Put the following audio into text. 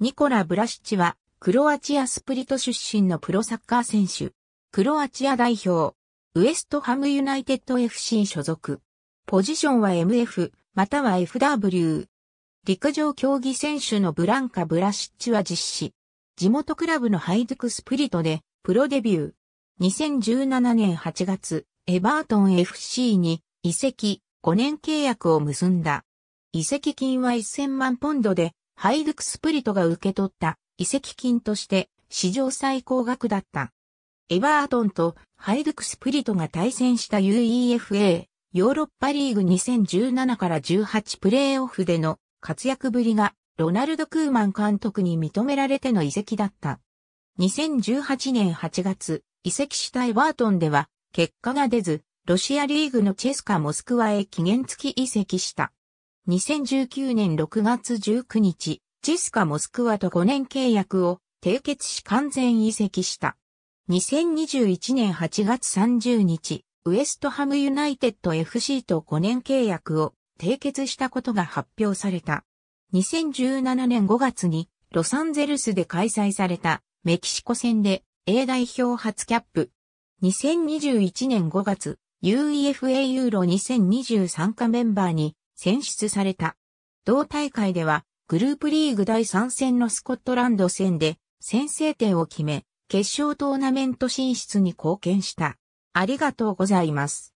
ニコラ・ブラシッチは、クロアチアスプリト出身のプロサッカー選手。クロアチア代表。ウエストハムユナイテッド FC 所属。ポジションは MF、または FW。陸上競技選手のブランカ・ブラシッチは実施。地元クラブのハイドクスプリトで、プロデビュー。2017年8月、エバートン FC に移籍5年契約を結んだ。移籍金は1000万ポンドで、ハイドクスプリトが受け取った遺跡金として史上最高額だった。エバートンとハイドクスプリトが対戦した UEFA ヨーロッパリーグ2017から18プレーオフでの活躍ぶりがロナルド・クーマン監督に認められての遺跡だった。2018年8月、遺跡したエバートンでは結果が出ず、ロシアリーグのチェスカ・モスクワへ期限付き移籍した。2019年6月19日、ジスカモスクワと5年契約を締結し完全移籍した。2021年8月30日、ウエストハムユナイテッド FC と5年契約を締結したことが発表された。2017年5月にロサンゼルスで開催されたメキシコ戦で A 代表初キャップ。2021年5月、UEFA ユーロ2023カメンバーに選出された。同大会では、グループリーグ第3戦のスコットランド戦で先制点を決め、決勝トーナメント進出に貢献した。ありがとうございます。